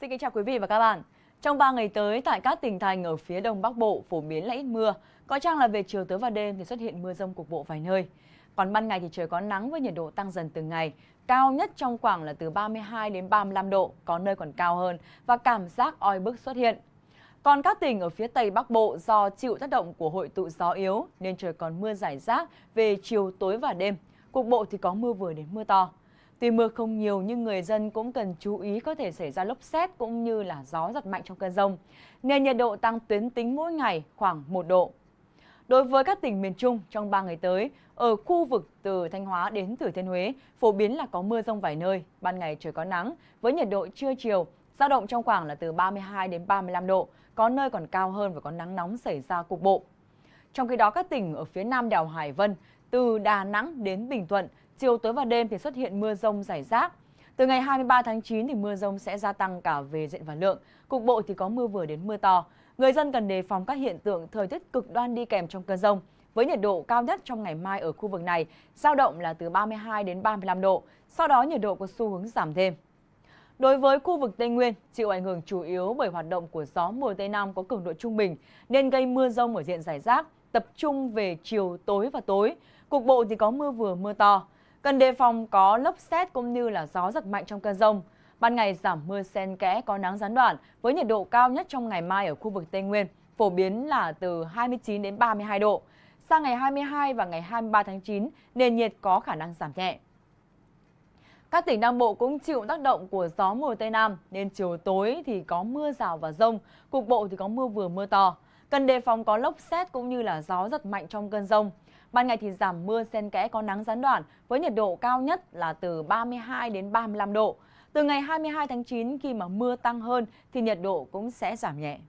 Xin kính chào quý vị và các bạn. Trong 3 ngày tới, tại các tỉnh thành ở phía đông bắc bộ phổ biến là ít mưa. Có chăng là về chiều tới và đêm thì xuất hiện mưa rông cục bộ vài nơi. Còn ban ngày thì trời có nắng với nhiệt độ tăng dần từng ngày. Cao nhất trong khoảng là từ 32 đến 35 độ, có nơi còn cao hơn và cảm giác oi bức xuất hiện. Còn các tỉnh ở phía Tây Bắc Bộ do chịu tác động của hội tụ gió yếu nên trời còn mưa rải rác về chiều tối và đêm. Cục bộ thì có mưa vừa đến mưa to. Tuy mưa không nhiều nhưng người dân cũng cần chú ý có thể xảy ra lốc xét cũng như là gió giật mạnh trong cơn rông. Nên nhiệt độ tăng tuyến tính mỗi ngày khoảng 1 độ. Đối với các tỉnh miền Trung trong 3 ngày tới, ở khu vực từ Thanh Hóa đến Thừa Thiên Huế phổ biến là có mưa rông vài nơi, ban ngày trời có nắng với nhiệt độ trưa chiều dao động trong khoảng là từ 32 đến 35 độ, có nơi còn cao hơn và có nắng nóng xảy ra cục bộ. Trong khi đó các tỉnh ở phía Nam đèo Hải Vân từ Đà Nẵng đến Bình Thuận chiều tối và đêm thì xuất hiện mưa rông rải rác. Từ ngày 23 tháng 9 thì mưa rông sẽ gia tăng cả về diện và lượng, cục bộ thì có mưa vừa đến mưa to. Người dân cần đề phòng các hiện tượng thời tiết cực đoan đi kèm trong cơn rông. Với nhiệt độ cao nhất trong ngày mai ở khu vực này, giao động là từ 32 đến 35 độ, sau đó nhiệt độ có xu hướng giảm thêm. Đối với khu vực Tây Nguyên, chịu ảnh hưởng chủ yếu bởi hoạt động của gió mùa Tây Nam có cường độ trung bình nên gây mưa rông ở diện rải rác, tập trung về chiều tối và tối. Cục bộ thì có mưa vừa mưa to. Cần đề phòng có lốc xét cũng như là gió giật mạnh trong cơn rông. Ban ngày giảm mưa xen kẽ có nắng gián đoạn với nhiệt độ cao nhất trong ngày mai ở khu vực Tây Nguyên phổ biến là từ 29 đến 32 độ. Sang ngày 22 và ngày 23 tháng 9, nền nhiệt có khả năng giảm nhẹ. Các tỉnh Nam Bộ cũng chịu tác động của gió mùa Tây Nam, nên chiều tối thì có mưa rào và rông, cục bộ thì có mưa vừa mưa to. Cần đề phòng có lốc xét cũng như là gió giật mạnh trong cơn rông. Ban ngày thì giảm mưa xen kẽ có nắng gián đoạn với nhiệt độ cao nhất là từ 32 đến 35 độ. Từ ngày 22 tháng 9 khi mà mưa tăng hơn thì nhiệt độ cũng sẽ giảm nhẹ.